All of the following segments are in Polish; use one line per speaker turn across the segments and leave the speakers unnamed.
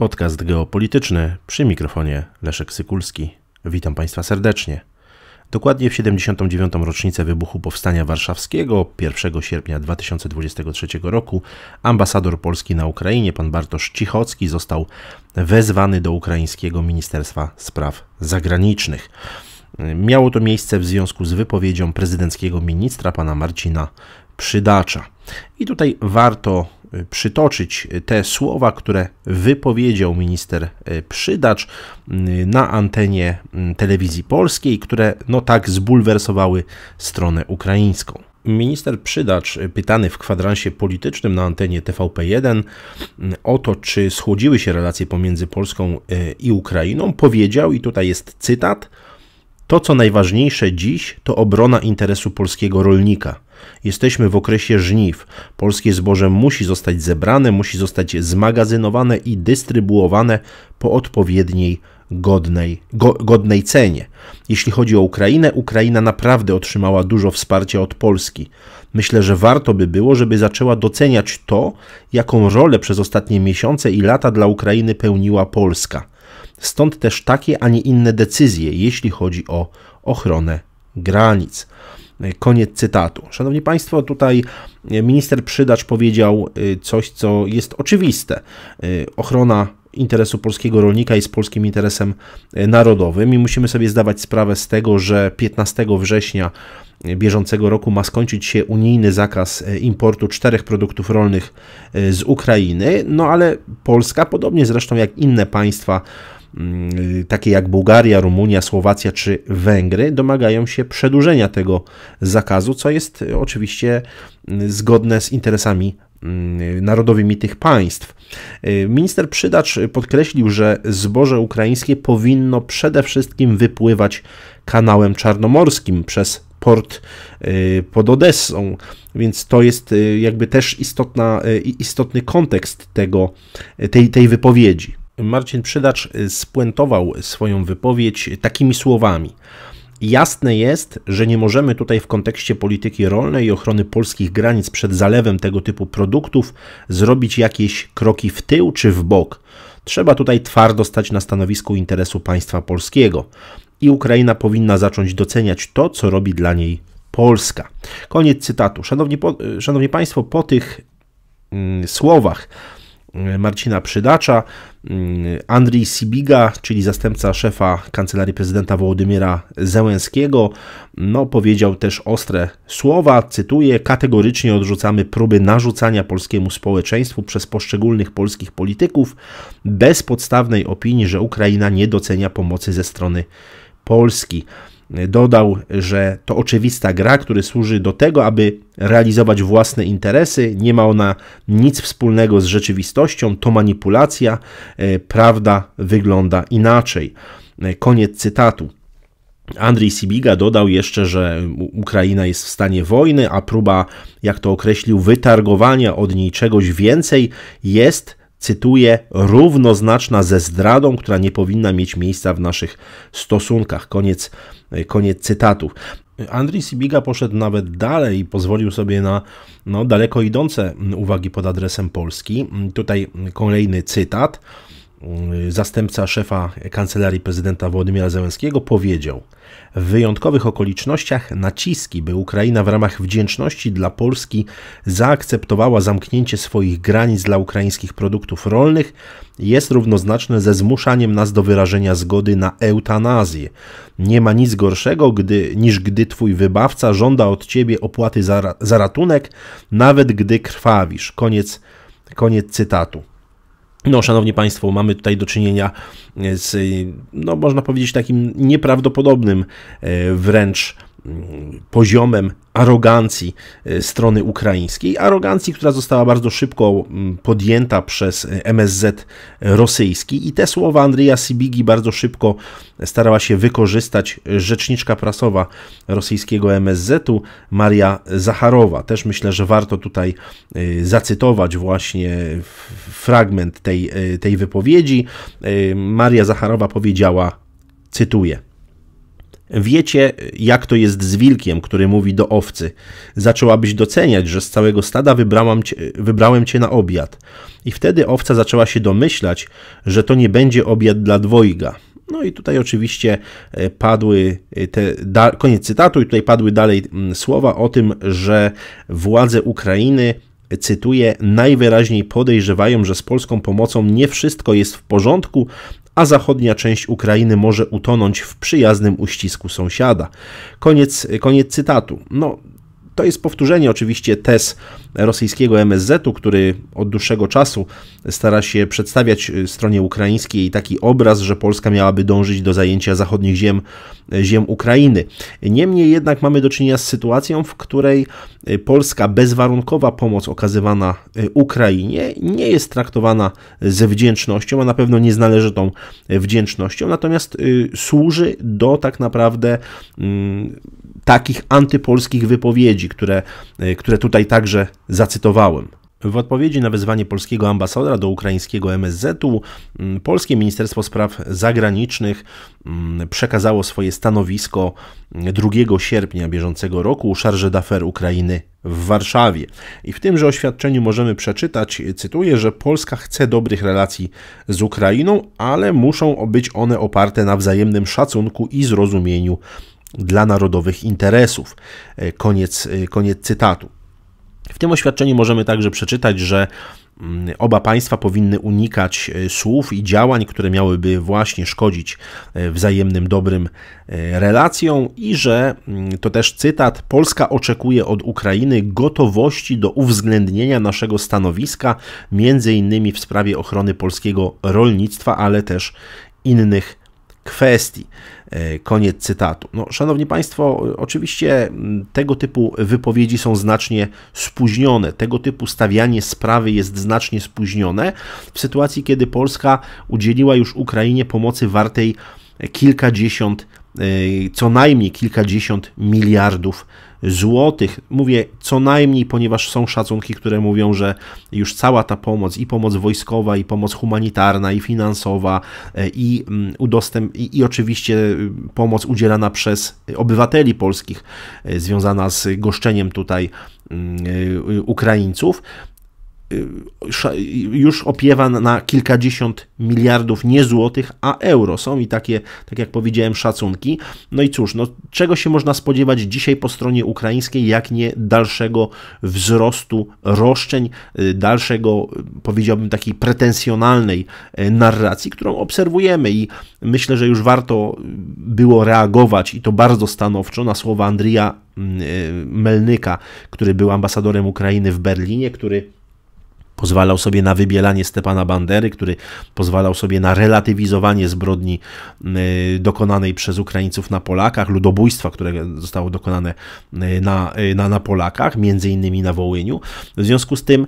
Podcast geopolityczny przy mikrofonie Leszek Sykulski. Witam Państwa serdecznie. Dokładnie w 79. rocznicę wybuchu Powstania Warszawskiego 1 sierpnia 2023 roku ambasador Polski na Ukrainie pan Bartosz Cichocki został wezwany do ukraińskiego Ministerstwa Spraw Zagranicznych. Miało to miejsce w związku z wypowiedzią prezydenckiego ministra pana Marcina Przydacza. I tutaj warto przytoczyć te słowa, które wypowiedział minister e, Przydacz na antenie telewizji polskiej, które no tak zbulwersowały stronę ukraińską. Minister Przydacz, e, pytany w kwadransie politycznym na antenie TVP1 o to, czy schłodziły się relacje pomiędzy Polską e, i Ukrainą, powiedział, i tutaj jest cytat: To, co najważniejsze dziś, to obrona interesu polskiego rolnika. Jesteśmy w okresie żniw. Polskie zboże musi zostać zebrane, musi zostać zmagazynowane i dystrybuowane po odpowiedniej godnej, go, godnej cenie. Jeśli chodzi o Ukrainę, Ukraina naprawdę otrzymała dużo wsparcia od Polski. Myślę, że warto by było, żeby zaczęła doceniać to, jaką rolę przez ostatnie miesiące i lata dla Ukrainy pełniła Polska. Stąd też takie, a nie inne decyzje, jeśli chodzi o ochronę granic. E, koniec cytatu. Szanowni Państwo, tutaj e, minister Przydacz powiedział e, coś, co jest oczywiste. Ochrona interesu polskiego rolnika jest polskim interesem narodowym i musimy sobie zdawać sprawę z tego, że 15 września bieżącego roku ma skończyć się unijny zakaz importu czterech produktów rolnych z Ukrainy, no ale Polska, podobnie zresztą jak inne państwa, Y, takie jak Bułgaria, Rumunia, Słowacja czy Węgry, domagają się przedłużenia tego zakazu, co jest y, oczywiście y, zgodne z interesami narodowymi tych państw. Minister Przydacz podkreślił, że zboże ukraińskie powinno przede wszystkim wypływać kanałem czarnomorskim przez port pod Odessą, więc to jest jakby też istotna, istotny kontekst tego, tej, tej wypowiedzi. Marcin Przydacz y, spuentował swoją wypowiedź takimi słowami. Jasne jest, że nie możemy tutaj w kontekście polityki rolnej i ochrony polskich granic przed zalewem tego typu produktów zrobić jakieś kroki w tył czy w bok. Trzeba tutaj twardo stać na stanowisku interesu państwa polskiego i Ukraina powinna zacząć doceniać to, co robi dla niej Polska. Koniec cytatu. Szanowni, po, y, szanowni Państwo, po tych mm, słowach Marcina Przydacza, mm, Andrii Sibiga, czyli zastępca szefa Kancelarii Prezydenta Wołodymyra Zełenskiego, no, powiedział też ostre słowa, cytuję, kategorycznie odrzucamy próby narzucania polskiemu społeczeństwu przez poszczególnych polskich polityków bezpodstawnej opinii, że Ukraina nie docenia pomocy ze strony Polski. Dodał, że to oczywista gra, która służy do tego, aby realizować własne interesy. Nie ma ona nic wspólnego z rzeczywistością, to manipulacja. E, prawda wygląda inaczej. E, koniec cytatu. Andrzej Sibiga dodał jeszcze, że Ukraina jest w stanie wojny, a próba, jak to określił, wytargowania od niej czegoś więcej jest cytuję, równoznaczna ze zdradą, która nie powinna mieć miejsca w naszych stosunkach. Koniec, e, koniec cytatu. Andrii Sibiga poszedł nawet dalej i pozwolił sobie na no, daleko idące uwagi pod adresem Polski. Tutaj kolejny cytat. Y, zastępca szefa kancelarii prezydenta Władimira Zełenskiego, powiedział: W wyjątkowych okolicznościach naciski, by Ukraina w ramach wdzięczności dla Polski zaakceptowała zamknięcie swoich granic dla ukraińskich produktów rolnych, jest równoznaczne ze zmuszaniem nas do wyrażenia zgody na eutanazję. Nie ma nic gorszego, gdy, niż gdy twój wybawca żąda od ciebie opłaty za, za ratunek, nawet gdy krwawisz. Koniec, koniec cytatu. No, szanowni Państwo, mamy tutaj do czynienia e, z, no, można powiedzieć, takim nieprawdopodobnym e, wręcz poziomem arogancji e, strony ukraińskiej, arogancji, która została bardzo szybko podjęta przez e, MSZ rosyjski i te słowa Andrija Sibigi bardzo szybko starała się wykorzystać rzeczniczka prasowa rosyjskiego MSZ-u Maria Zacharowa. Też myślę, że warto tutaj e, zacytować właśnie fragment tej, tej wypowiedzi. Maria Zacharowa powiedziała, cytuję, Wiecie, jak to jest z wilkiem, który mówi do owcy. Zaczęłabyś doceniać, że z całego stada wybrałam cię, wybrałem cię na obiad. I wtedy owca zaczęła się domyślać, że to nie będzie obiad dla dwojga. No i tutaj oczywiście e, padły e, te, da, koniec cytatu, i tutaj padły dalej mm, słowa o tym, że władze Ukrainy e, cytuję, najwyraźniej podejrzewają, że z polską pomocą nie wszystko jest w porządku a zachodnia część Ukrainy może utonąć w przyjaznym uścisku sąsiada. Koniec, koniec cytatu. No, to jest powtórzenie oczywiście tez rosyjskiego MSZ-u, który od dłuższego czasu stara się przedstawiać y, stronie ukraińskiej taki obraz, że Polska miałaby dążyć do zajęcia zachodnich ziem, y, ziem Ukrainy. Niemniej jednak mamy do czynienia z sytuacją, w której y, polska bezwarunkowa pomoc okazywana Ukrainie nie jest traktowana ze wdzięcznością, a na pewno nie z należytą wdzięcznością, natomiast służy do tak naprawdę mm, takich antypolskich wypowiedzi, które, które tutaj także zacytowałem. W odpowiedzi na wezwanie polskiego ambasadora do ukraińskiego MSZ-u, mm, polskie Ministerstwo Spraw Zagranicznych mm, przekazało swoje stanowisko 2 mm, sierpnia bieżącego roku Szarze d'Affaires Ukrainy w Warszawie. I w tymże oświadczeniu możemy przeczytać, cytuję, że Polska chce dobrych relacji z Ukrainą, ale muszą być one oparte na wzajemnym szacunku i zrozumieniu dla narodowych interesów. E, koniec, e, koniec cytatu. W tym oświadczeniu możemy także przeczytać, że mm, oba państwa powinny unikać e, słów i działań, które miałyby właśnie szkodzić e, wzajemnym dobrym e, relacjom i że mm, to też cytat Polska oczekuje od Ukrainy gotowości do uwzględnienia naszego stanowiska między innymi w sprawie ochrony polskiego rolnictwa, ale też innych kwestii. E, koniec cytatu. No, szanowni Państwo, oczywiście tego typu wypowiedzi są znacznie spóźnione. Tego typu stawianie sprawy jest znacznie spóźnione w sytuacji, kiedy Polska udzieliła już Ukrainie pomocy wartej kilkadziesiąt, e, co najmniej kilkadziesiąt miliardów złotych. Mówię co najmniej, ponieważ są szacunki, które mówią, że już cała ta pomoc i pomoc wojskowa, i pomoc humanitarna, i finansowa, e, i, mm, udostęp, i, i oczywiście y, pomoc udzielana przez obywateli polskich, e, związana z goszczeniem tutaj mm, e, y, Ukraińców, Y, y, już opiewa na kilkadziesiąt miliardów nie złotych, a euro. Są i takie, tak jak powiedziałem, szacunki. No i cóż, no, czego się można spodziewać dzisiaj po stronie ukraińskiej, jak nie dalszego wzrostu roszczeń, y, dalszego, powiedziałbym, takiej pretensjonalnej narracji, którą obserwujemy i myślę, że już warto było reagować i to bardzo stanowczo na słowa Andrija mm, Melnyka, który był ambasadorem Ukrainy w Berlinie, który Pozwalał sobie na wybielanie Stepana Bandery, który pozwalał sobie na relatywizowanie zbrodni y, dokonanej przez Ukraińców na Polakach, ludobójstwa, które zostało dokonane y, na, y, na, na Polakach, między innymi na Wołyniu. W związku z tym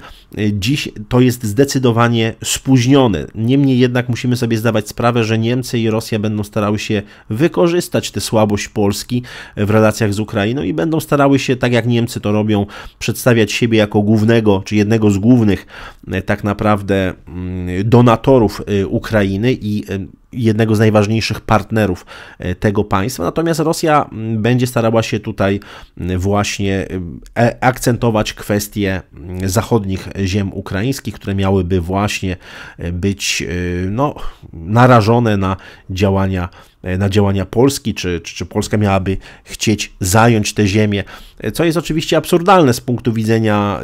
dziś to jest zdecydowanie spóźnione. Niemniej jednak musimy sobie zdawać sprawę, że Niemcy i Rosja będą starały się wykorzystać tę słabość Polski w relacjach z Ukrainą i będą starały się, tak jak Niemcy to robią, przedstawiać siebie jako głównego, czy jednego z głównych tak naprawdę mm, donatorów y, Ukrainy i y, jednego z najważniejszych partnerów e, tego państwa. Natomiast Rosja będzie starała się tutaj właśnie e, akcentować kwestie zachodnich ziem ukraińskich, które miałyby właśnie e, być no, narażone na działania na działania Polski, czy, czy, czy, Polska miałaby chcieć zająć te ziemię, co jest oczywiście absurdalne z punktu widzenia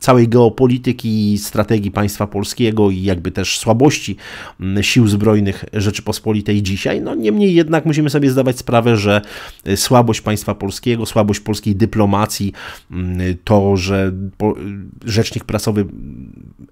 całej geopolityki, i strategii państwa polskiego i jakby też słabości sił zbrojnych Rzeczypospolitej dzisiaj. No niemniej jednak musimy sobie zdawać sprawę, że e, słabość państwa polskiego, słabość polskiej dyplomacji, mm, to, że e, rzecznik prasowy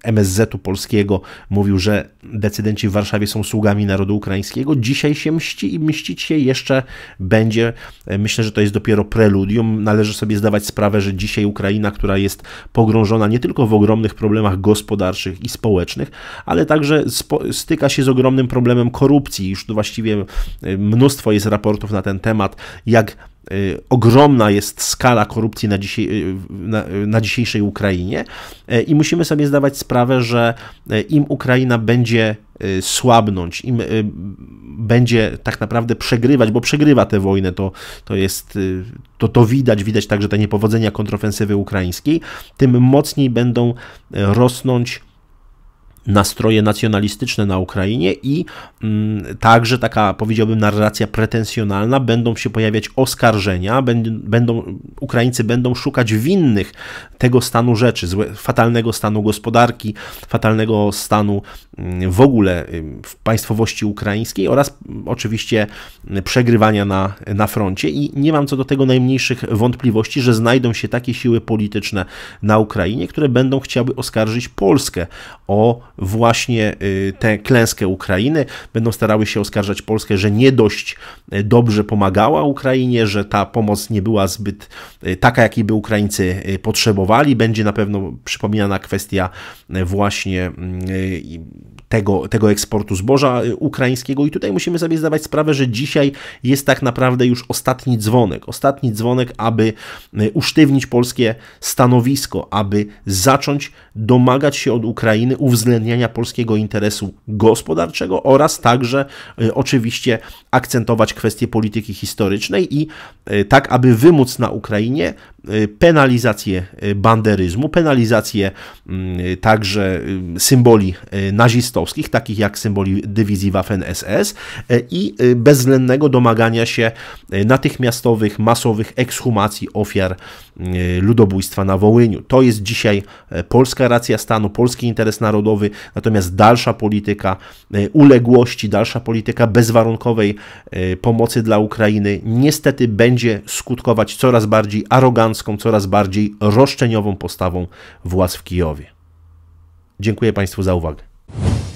MSZ-u polskiego mówił, że decydenci w Warszawie są sługami narodu ukraińskiego, dzisiaj się mści i mścić się jeszcze będzie. E, myślę, że to jest dopiero preludium. Należy sobie zdawać sprawę, że dzisiaj Ukraina, która jest pogrążona nie tylko w ogromnych problemach gospodarczych i społecznych, ale także styka się z ogromnym problemem problemem korupcji. Już właściwie e, mnóstwo jest raportów na ten temat, jak e, ogromna jest skala korupcji na, e, na, na, dzisiejszej Ukrainie i musimy sobie zdawać sprawę, że im Ukraina będzie słabnąć, im będzie tak naprawdę przegrywać, bo przegrywa tę wojnę, to, to jest, to, to widać, widać także te niepowodzenia kontrofensywy ukraińskiej, tym mocniej będą rosnąć nastroje nacjonalistyczne na Ukrainie i mm, także taka, powiedziałbym, narracja pretensjonalna, będą się pojawiać oskarżenia, będą, Ukraińcy będą szukać winnych tego stanu rzeczy, fatalnego stanu gospodarki, fatalnego stanu mm, w ogóle w państwowości ukraińskiej oraz mm, oczywiście przegrywania na, na froncie i nie mam co do tego najmniejszych wątpliwości, że znajdą się takie siły polityczne na Ukrainie, które będą chciały oskarżyć Polskę o właśnie y, tę klęskę Ukrainy. Będą starały się oskarżać Polskę, że nie dość y, dobrze pomagała Ukrainie, że ta pomoc nie była zbyt y, taka, jakiej by Ukraińcy potrzebowali. Będzie na pewno przypominana kwestia właśnie tego, tego eksportu zboża ukraińskiego. I tutaj musimy sobie zdawać sprawę, że dzisiaj jest tak naprawdę już ostatni dzwonek. Ostatni dzwonek, aby usztywnić polskie stanowisko, aby zacząć domagać się od Ukrainy uwzględnienia uwzględniania polskiego interesu gospodarczego oraz także y, oczywiście akcentować kwestie polityki historycznej i y, tak, aby wymóc na Ukrainie Y, penalizację y, banderyzmu, penalizację mm, y, także symboli nazistowskich, takich jak symboli dywizji Waffen-SS i bezwzględnego domagania się natychmiastowych, masowych ekshumacji ofiar ludobójstwa na Wołyniu. To jest dzisiaj polska racja stanu, polski interes narodowy, natomiast dalsza polityka uległości, dalsza polityka bezwarunkowej pomocy dla Ukrainy niestety będzie skutkować coraz bardziej arogancją elegancką, coraz bardziej roszczeniową postawą władz w Kijowie. Dziękuję Państwu za uwagę.